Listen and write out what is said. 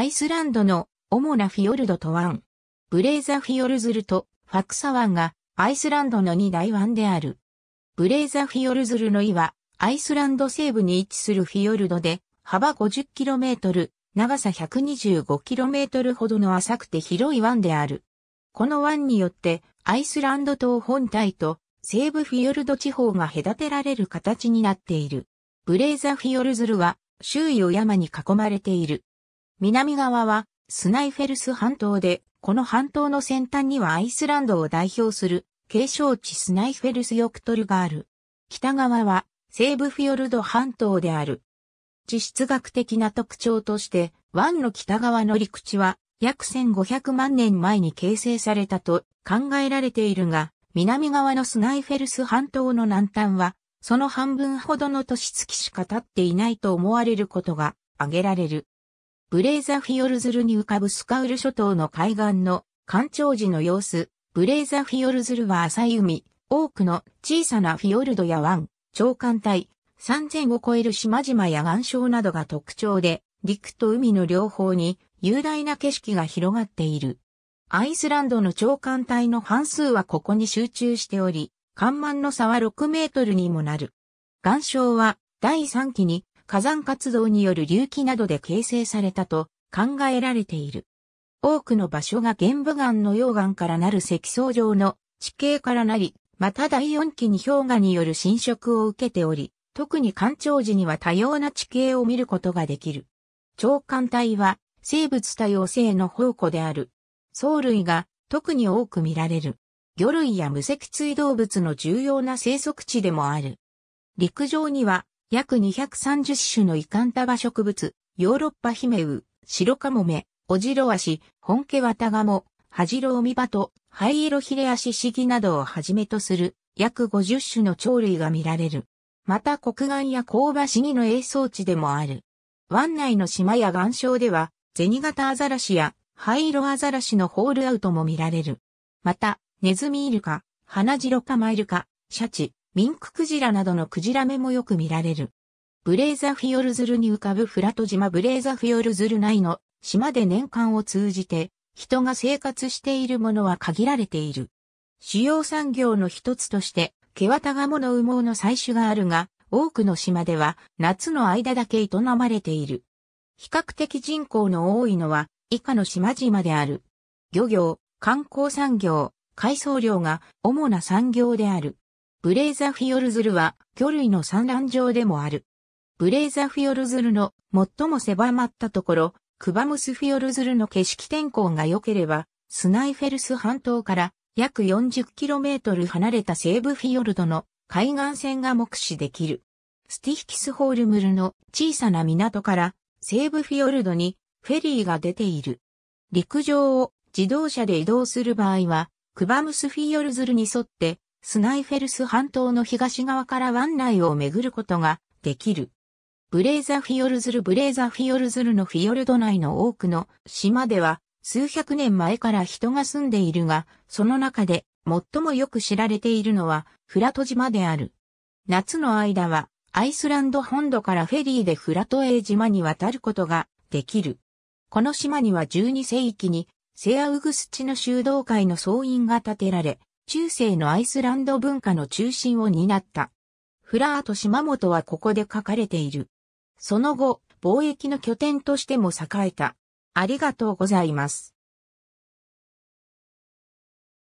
アイスランドの主なフィヨルドと湾。ブレーザフィヨルズルとファクサ湾がアイスランドの二大湾である。ブレーザフィヨルズルの井はアイスランド西部に位置するフィヨルドで幅 50km、長さ 125km ほどの浅くて広い湾である。この湾によってアイスランド島本体と西部フィヨルド地方が隔てられる形になっている。ブレーザフィヨルズルは周囲を山に囲まれている。南側はスナイフェルス半島で、この半島の先端にはアイスランドを代表する景勝地スナイフェルスヨクトルがある。北側は西部フィヨルド半島である。地質学的な特徴として、湾の北側の陸地は約1500万年前に形成されたと考えられているが、南側のスナイフェルス半島の南端は、その半分ほどの年月しか経っていないと思われることが挙げられる。ブレーザフィヨルズルに浮かぶスカウル諸島の海岸の干潮時の様子。ブレーザフィヨルズルは浅い海、多くの小さなフィヨルドや湾、長官隊、3000を超える島々や岩礁などが特徴で、陸と海の両方に雄大な景色が広がっている。アイスランドの長官隊の半数はここに集中しており、干満の差は6メートルにもなる。岩礁は第3期に火山活動による隆起などで形成されたと考えられている。多くの場所が玄武岩の溶岩からなる積層状の地形からなり、また第四期に氷河による侵食を受けており、特に干潮時には多様な地形を見ることができる。長環帯は生物多様性の宝庫である。藻類が特に多く見られる。魚類や無脊椎動物の重要な生息地でもある。陸上には約230種のイカンタバ植物、ヨーロッパヒメウ、ロカモメ、オジロワシ、本家ワタガモ、ハジロオミバト、ハイエロヒレアシシギなどをはじめとする約50種の鳥類が見られる。また国岸や香場シギの栄草地でもある。湾内の島や岩礁では、ゼガタアザラシやハイロアザラシのホールアウトも見られる。また、ネズミイルカ、ハナジロカマイルカ、シャチ、ミンククジラなどのクジラ目もよく見られる。ブレーザフィヨルズルに浮かぶフラト島ブレーザフィヨルズル内の島で年間を通じて人が生活しているものは限られている。主要産業の一つとしてケワタガモの羽毛の採取があるが、多くの島では夏の間だけ営まれている。比較的人口の多いのは以下の島々である。漁業、観光産業、海藻漁が主な産業である。ブレーザフィヨルズルは魚類の産卵場でもある。ブレーザフィヨルズルの最も狭まったところ、クバムスフィヨルズルの景色天候が良ければ、スナイフェルス半島から約 40km 離れた西部フィヨルドの海岸線が目視できる。スティヒキスホールムルの小さな港から西部フィヨルドにフェリーが出ている。陸上を自動車で移動する場合は、クバムスフィヨルズルに沿ってスナイフェルス半島の東側から湾内を巡ることができる。ブレーザフィヨルズルブレーザフィヨルズルのフィヨルド内の多くの島では数百年前から人が住んでいるが、その中で最もよく知られているのはフラト島である。夏の間はアイスランド本土からフェリーでフラトエ島に渡ることができる。この島には12世紀にセアウグスチの修道会の総員が建てられ、中世のアイスランド文化の中心を担った。フラート島本はここで書かれている。その後、貿易の拠点としても栄えた。ありがとうございます。